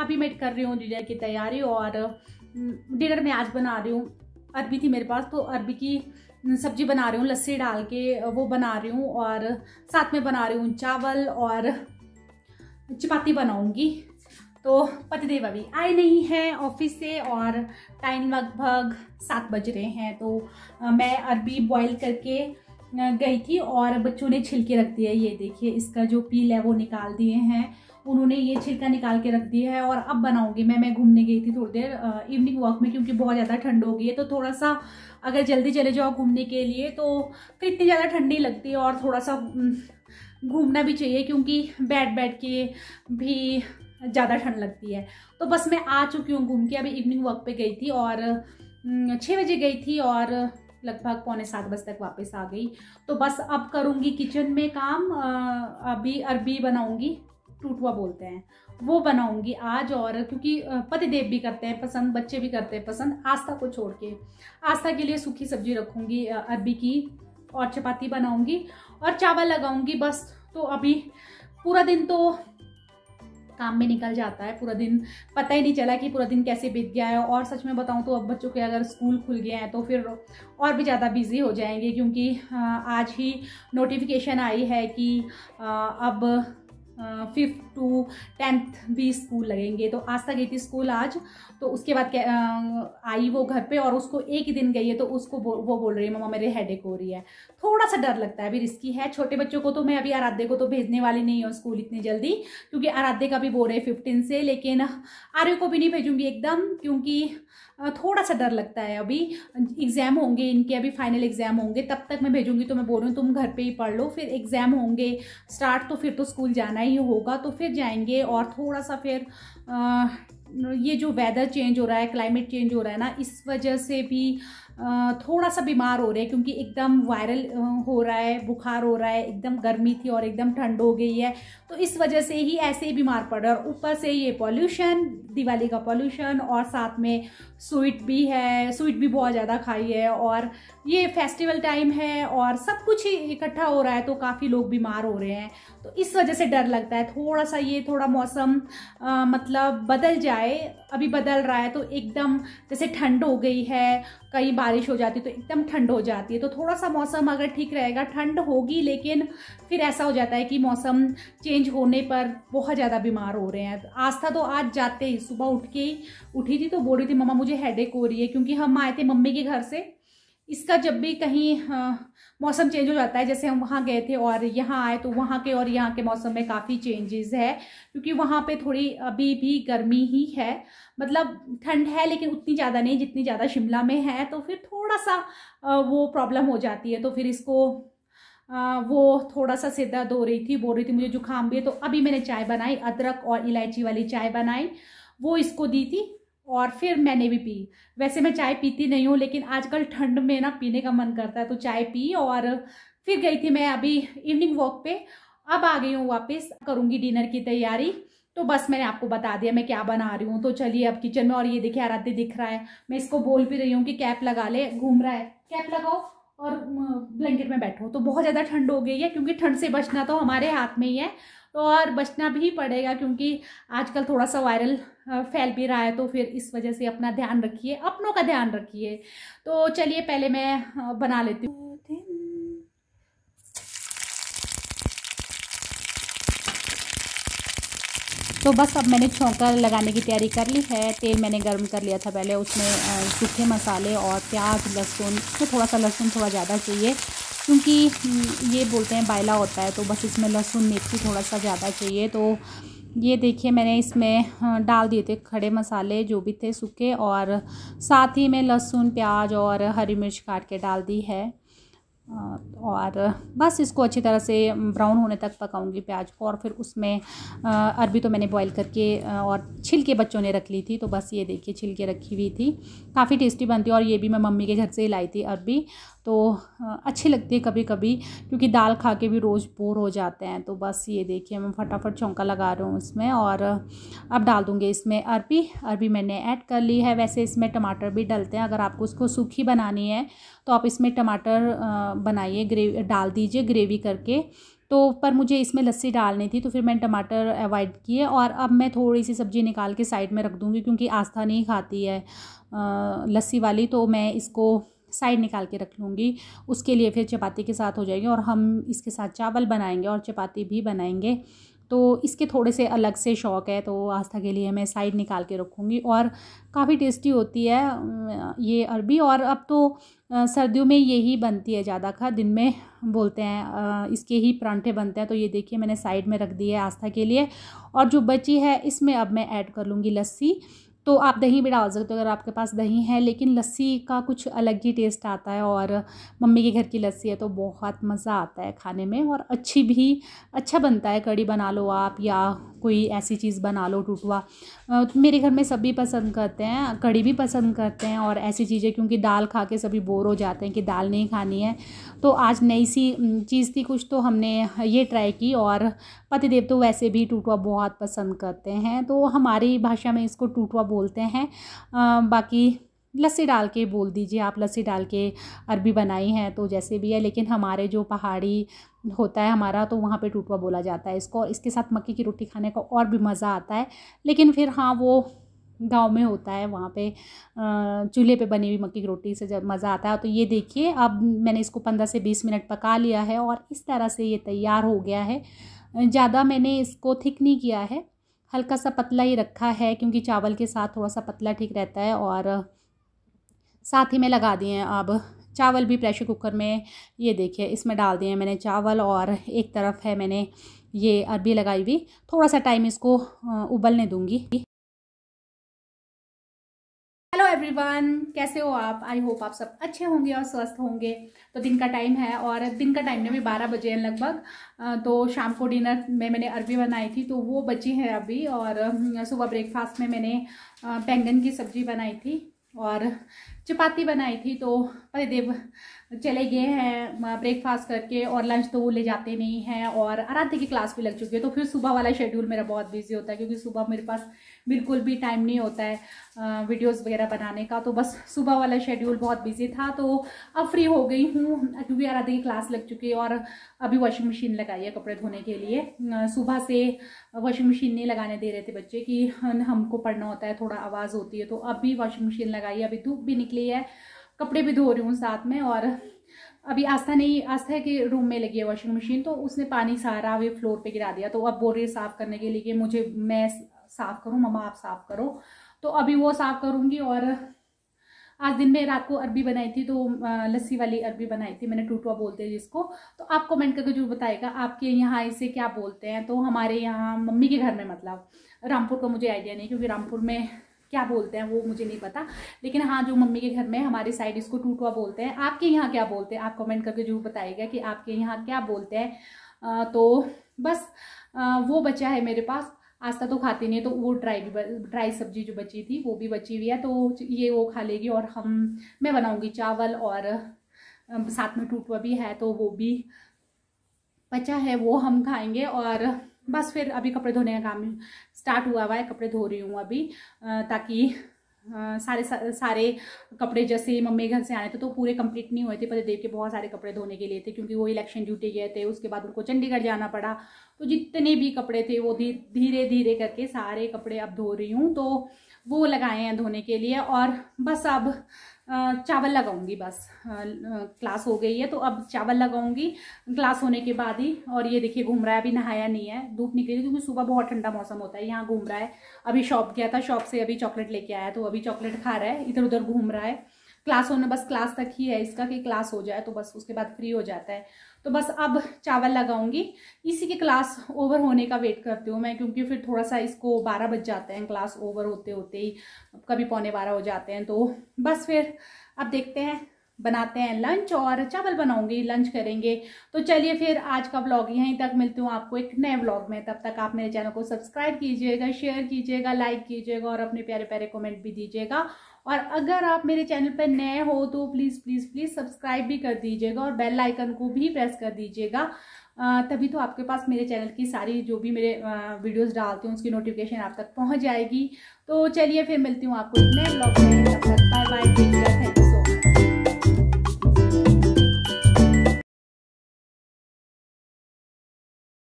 अभी मैं कर रही हूँ डिनर की तैयारी और डिनर में आज बना रही हूँ अरबी थी मेरे पास तो अरबी की सब्जी बना रही हूँ लस्सी डाल के वो बना रही हूँ और साथ में बना रही हूँ चावल और चपाती बनाऊँगी तो पतिदेव अभी आए नहीं हैं ऑफिस से और टाइम लगभग सात बज रहे हैं तो मैं अरबी बॉईल करके गई थी और बच्चों ने छिलके रख दिए ये देखिए इसका जो पील है वो निकाल दिए हैं उन्होंने ये छिलका निकाल के रख दिया है और अब बनाऊंगी मैं मैं घूमने गई थी थोड़ी देर इवनिंग वॉक में क्योंकि बहुत ज़्यादा ठंड हो गई है तो थोड़ा सा अगर जल्दी चले जाओ घूमने के लिए तो फिर इतनी ज़्यादा ठंडी लगती है और थोड़ा सा घूमना भी चाहिए क्योंकि बैठ बैठ के भी ज़्यादा ठंड लगती है तो बस मैं आ चुकी हूँ घूम के अभी इवनिंग वॉक पर गई थी और छः बजे गई थी और लगभग पौने सात बजे तक वापस आ गई तो बस अब करूँगी किचन में काम अभी अरबी बनाऊँगी टूटवा बोलते हैं वो बनाऊंगी आज और क्योंकि पतिदेव भी करते हैं पसंद बच्चे भी करते हैं पसंद आस्था को छोड़ के आस्था के लिए सूखी सब्जी रखूंगी अरबी की और चपाती बनाऊंगी और चावल लगाऊंगी बस तो अभी पूरा दिन तो काम में निकल जाता है पूरा दिन पता ही नहीं चला कि पूरा दिन कैसे बीत गया है और सच में बताऊँ तो अब बच्चों के अगर स्कूल खुल गए हैं तो फिर और भी ज़्यादा बिजी हो जाएंगे क्योंकि आज ही नोटिफिकेशन आई है कि अब फिफ्थ टू टेंथ भी स्कूल लगेंगे तो आस्था गई थी स्कूल आज तो उसके बाद आई वो घर पे और उसको एक ही दिन गई है तो उसको बो, वो बोल रही है मम्मा मेरे हेडेक हो रही है थोड़ा सा डर लगता है अभी रिस्की है छोटे बच्चों को तो मैं अभी आराध्य को तो भेजने वाली नहीं हूँ स्कूल इतनी जल्दी क्योंकि आराध्य का भी बोल रहे फिफ्टीन से लेकिन आर्य को भी नहीं भेजूंगी एकदम क्योंकि थोड़ा सा डर लगता है अभी एग्ज़ाम होंगे इनके अभी फाइनल एग्ज़ाम होंगे तब तक मैं भेजूंगी तो मैं बोल रही हूँ तुम घर पे ही पढ़ लो फिर एग्ज़ाम होंगे स्टार्ट तो फिर तो स्कूल जाना ही होगा तो फिर जाएंगे और थोड़ा सा फिर आ, ये जो वेदर चेंज हो रहा है क्लाइमेट चेंज हो रहा है ना इस वजह से भी थोड़ा सा बीमार हो रहे हैं क्योंकि एकदम वायरल हो रहा है बुखार हो रहा है एकदम गर्मी थी और एकदम ठंड हो गई है तो इस वजह से ही ऐसे ही बीमार पड़ रहे हैं और ऊपर से ये पॉल्यूशन दिवाली का पॉल्यूशन और साथ में स्वीट भी है स्वीट भी बहुत ज़्यादा खाई है और ये फेस्टिवल टाइम है और सब कुछ ही इकट्ठा हो रहा है तो काफ़ी लोग बीमार हो रहे हैं तो इस वजह से डर लगता है थोड़ा सा ये थोड़ा मौसम आ, मतलब बदल जाए अभी बदल रहा है तो एकदम जैसे ठंड हो गई है कहीं बारिश हो जाती है तो एकदम ठंड हो जाती है तो थोड़ा सा मौसम अगर ठीक रहेगा ठंड होगी लेकिन फिर ऐसा हो जाता है कि मौसम चेंज होने पर बहुत ज़्यादा बीमार हो रहे हैं आस्था तो आज जाते ही सुबह उठ के उठी थी तो बोल रही थी मम्मा मुझे मुझे हेडेक हो रही है क्योंकि हम आए थे मम्मी के घर से इसका जब भी कहीं हाँ, मौसम चेंज हो जाता है जैसे हम वहाँ गए थे और यहाँ आए तो वहाँ के और यहाँ के मौसम में काफ़ी चेंजेस है क्योंकि वहाँ पे थोड़ी अभी भी गर्मी ही है मतलब ठंड है लेकिन उतनी ज़्यादा नहीं जितनी ज़्यादा शिमला में है तो फिर थोड़ा सा वो प्रॉब्लम हो जाती है तो फिर इसको वो थोड़ा सा सीधा धो रही थी बोल रही थी मुझे जुकाम भी है तो अभी मैंने चाय बनाई अदरक और इलायची वाली चाय बनाई वो इसको दी थी और फिर मैंने भी पी वैसे मैं चाय पीती नहीं हूँ लेकिन आजकल ठंड में ना पीने का मन करता है तो चाय पी और फिर गई थी मैं अभी इवनिंग वॉक पे अब आ गई हूँ वापस करूँगी डिनर की तैयारी तो बस मैंने आपको बता दिया मैं क्या बना रही हूँ तो चलिए अब किचन में और ये देखिए आराध्य दिख रहा है मैं इसको बोल भी रही हूँ कि कैप लगा ले घूम रहा है कैप लगाओ और ब्लैंकेट में बैठो तो बहुत ज़्यादा ठंड हो गई है क्योंकि ठंड से बचना तो हमारे हाथ में ही है तो और बचना भी पड़ेगा क्योंकि आजकल थोड़ा सा वायरल फैल भी रहा है तो फिर इस वजह से अपना ध्यान रखिए अपनों का ध्यान रखिए तो चलिए पहले मैं बना लेती हूँ तो बस अब मैंने छौंका लगाने की तैयारी कर ली है तेल मैंने गर्म कर लिया था पहले उसमें सूखे मसाले और प्याज लहसुन तो थोड़ा सा लहसुन थोड़ा ज़्यादा चाहिए क्योंकि हम्म, ये बोलते हैं बायला होता है तो बस इसमें लहसुन मेथी थोड़ा सा ज़्यादा चाहिए तो ये देखिए मैंने इसमें हाँ, डाल दिए थे खड़े मसाले जो भी थे सूखे और साथ ही मैं लहसुन प्याज और हरी मिर्च काट के डाल दी है और बस इसको अच्छी तरह से ब्राउन होने तक पकाऊंगी प्याज को और फिर उसमें अरबी तो मैंने बॉईल करके और छिलके बच्चों ने रख ली थी तो बस ये देखिए छिलके रखी हुई थी काफ़ी टेस्टी बनती है और ये भी मैं मम्मी के घर से ही लाई थी अरबी तो अच्छी लगती है कभी कभी क्योंकि दाल खा के भी रोज़ बोर हो जाते हैं तो बस ये देखिए मैं फटाफट चौंका लगा रहा हूँ इसमें और अब डाल दूँगी इसमें अरबी अरबी मैंने ऐड कर ली है वैसे इसमें टमाटर भी डलते हैं अगर आपको उसको सूखी बनानी है तो आप इसमें टमाटर बनाइए ग्रेवी डाल दीजिए ग्रेवी करके तो पर मुझे इसमें लस्सी डालनी थी तो फिर मैंने टमाटर अवॉइड किए और अब मैं थोड़ी सी सब्ज़ी निकाल के साइड में रख दूँगी क्योंकि आस्था नहीं खाती है लस्सी वाली तो मैं इसको साइड निकाल के रख लूँगी उसके लिए फिर चपाती के साथ हो जाएगी और हम इसके साथ चावल बनाएंगे और चपाती भी बनाएंगे तो इसके थोड़े से अलग से शौक़ है तो आस्था के लिए मैं साइड निकाल के रखूँगी और काफ़ी टेस्टी होती है ये अरबी और अब तो सर्दियों में यही बनती है ज़्यादा खा दिन में बोलते हैं इसके ही परांठे बनते हैं तो ये देखिए मैंने साइड में रख दी है आस्था के लिए और जो बची है इसमें अब मैं ऐड कर लूँगी लस्सी तो आप दही भी डाल सकते हो अगर आपके पास दही है लेकिन लस्सी का कुछ अलग ही टेस्ट आता है और मम्मी के घर की लस्सी है तो बहुत मज़ा आता है खाने में और अच्छी भी अच्छा बनता है कड़ी बना लो आप या कोई ऐसी चीज़ बना लो टूटवा तो मेरे घर में सभी पसंद करते हैं कड़ी भी पसंद करते हैं और ऐसी चीज़ें क्योंकि दाल खा के सभी बोर हो जाते हैं कि दाल नहीं खानी है तो आज नई सी चीज़ थी कुछ तो हमने ये ट्राई की और पतिदेव तो वैसे भी टूटवा बहुत पसंद करते हैं तो हमारी भाषा में इसको टूटवा बोलते हैं बाकी लस्सी डाल के बोल दीजिए आप लस्सी डाल के अरबी बनाई हैं तो जैसे भी है लेकिन हमारे जो पहाड़ी होता है हमारा तो वहाँ पे टूटवा बोला जाता है इसको इसके साथ मक्की की रोटी खाने का और भी मज़ा आता है लेकिन फिर हाँ वो गांव में होता है वहाँ पे चूल्हे पे बनी हुई मक्की की रोटी से जब मज़ा आता है तो ये देखिए अब मैंने इसको पंद्रह से बीस मिनट पका लिया है और इस तरह से ये तैयार हो गया है ज़्यादा मैंने इसको थिक नहीं किया है हल्का सा पतला ही रखा है क्योंकि चावल के साथ थोड़ा सा पतला ठीक रहता है और साथ ही में लगा दिए हैं अब चावल भी प्रेशर कुकर में ये देखिए इसमें डाल दिए हैं मैंने चावल और एक तरफ है मैंने ये अरबी लगाई हुई थोड़ा सा टाइम इसको उबलने दूंगी एवरीवन कैसे हो आप आई होप आप सब अच्छे होंगे और स्वस्थ होंगे तो दिन का टाइम है और दिन का टाइम में भी बारह बजे हैं लगभग तो शाम को डिनर में मैंने अरबी बनाई थी तो वो बची है अभी और हम्म, सुबह ब्रेकफास्ट में मैंने बैंगन की सब्जी बनाई थी और चपाती बनाई थी तो देव चले गए हैं ब्रेकफास्ट करके और लंच तो वो ले जाते नहीं हैं और आराध्य की क्लास भी लग चुकी है तो फिर सुबह वाला शेड्यूल मेरा बहुत बिजी होता है क्योंकि सुबह मेरे पास बिल्कुल भी टाइम नहीं होता है वीडियोस वगैरह बनाने का तो बस सुबह वाला शेड्यूल बहुत बिजी था तो अब फ्री हो गई हूँ क्योंकि आराध्य की क्लास लग चुकी है और अभी वॉशिंग मशीन लगाई है कपड़े धोने के लिए सुबह से वॉशिंग मशीन नहीं लगाने दे रहे थे बच्चे कि हमको पढ़ना होता है थोड़ा आवाज़ होती है तो अभी वॉशिंग मशीन लगाई अभी धूप भी निकली है कपड़े भी धो रही हूँ साथ में और अभी आस्था नहीं आस्था के रूम में लगी है वॉशिंग मशीन तो उसने पानी सारा वे फ्लोर पे गिरा दिया तो अब बोल रही है साफ़ करने के लिए मुझे मैं साफ़ करूँ ममा आप साफ़ करो तो अभी वो साफ़ करूँगी और आज दिन में रात को अरबी बनाई थी तो लस्सी वाली अरबी बनाई थी मैंने टूटुआ बोलते हैं जिसको तो आप कमेंट करके जरूर बताएगा आपके यहाँ इसे क्या बोलते हैं तो हमारे यहाँ मम्मी के घर में मतलब रामपुर का मुझे आइडिया नहीं क्योंकि रामपुर में क्या बोलते हैं वो मुझे नहीं पता लेकिन हाँ जो मम्मी के घर में हमारे साइड इसको टूटवा बोलते हैं आपके यहाँ क्या बोलते हैं आप कमेंट करके जरूर बताइएगा कि आपके यहाँ क्या बोलते हैं तो बस वो बचा है मेरे पास आस्था तो खाती नहीं है तो वो ड्राई भी ड्राई सब्जी जो बची थी वो भी बची हुई है तो ये वो खा लेगी और हम मैं बनाऊँगी चावल और साथ में टूटवा भी है तो वो भी बचा है वो हम खाएंगे और बस फिर अभी कपड़े धोने का काम स्टार्ट हुआ हुआ है कपड़े धो रही हूँ अभी ताकि सारे सारे कपड़े जैसे मम्मी घर से आए थे तो पूरे कंप्लीट नहीं हुए थे देव के बहुत सारे कपड़े धोने के लिए थे क्योंकि वो इलेक्शन ड्यूटी गए थे उसके बाद उनको चंडीगढ़ जाना पड़ा तो जितने भी कपड़े थे वो धीरे धीरे करके सारे कपड़े अब धो रही हूँ तो वो लगाए हैं धोने के लिए और बस अब चावल लगाऊंगी बस क्लास हो गई है तो अब चावल लगाऊंगी क्लास होने के बाद ही और ये देखिए घूम रहा है अभी नहाया नहीं है धूप निकली क्योंकि सुबह बहुत ठंडा मौसम होता है यहाँ घूम रहा है अभी शॉप गया था शॉप से अभी चॉकलेट लेके आया तो अभी चॉकलेट खा रहा है इधर उधर घूम रहा है क्लास होने बस क्लास तक ही है इसका कि क्लास हो जाए तो बस उसके बाद फ्री हो जाता है तो बस अब चावल लगाऊंगी इसी के क्लास ओवर होने का वेट करती हूँ मैं क्योंकि फिर थोड़ा सा इसको बारह बज जाते हैं क्लास ओवर होते होते ही कभी पौने बारह हो जाते हैं तो बस फिर अब देखते हैं बनाते हैं लंच और चावल बनाऊंगी लंच करेंगे तो चलिए फिर आज का व्लॉग यहीं तक मिलती हूँ आपको एक नए व्लॉग में तब तक आप मेरे चैनल को सब्सक्राइब कीजिएगा शेयर कीजिएगा लाइक कीजिएगा और अपने प्यारे प्यारे कमेंट भी दीजिएगा और अगर आप मेरे चैनल पर नए हो तो प्लीज़ प्लीज़ प्लीज़ सब्सक्राइब भी कर दीजिएगा और बेल आइकन को भी प्रेस कर दीजिएगा तभी तो आपके पास मेरे चैनल की सारी जो भी मेरे वीडियोस डालती हूँ उसकी नोटिफिकेशन आप तक पहुँच जाएगी तो चलिए फिर मिलती हूँ आपको नए ब्लॉग में बाय बाय थैंक यू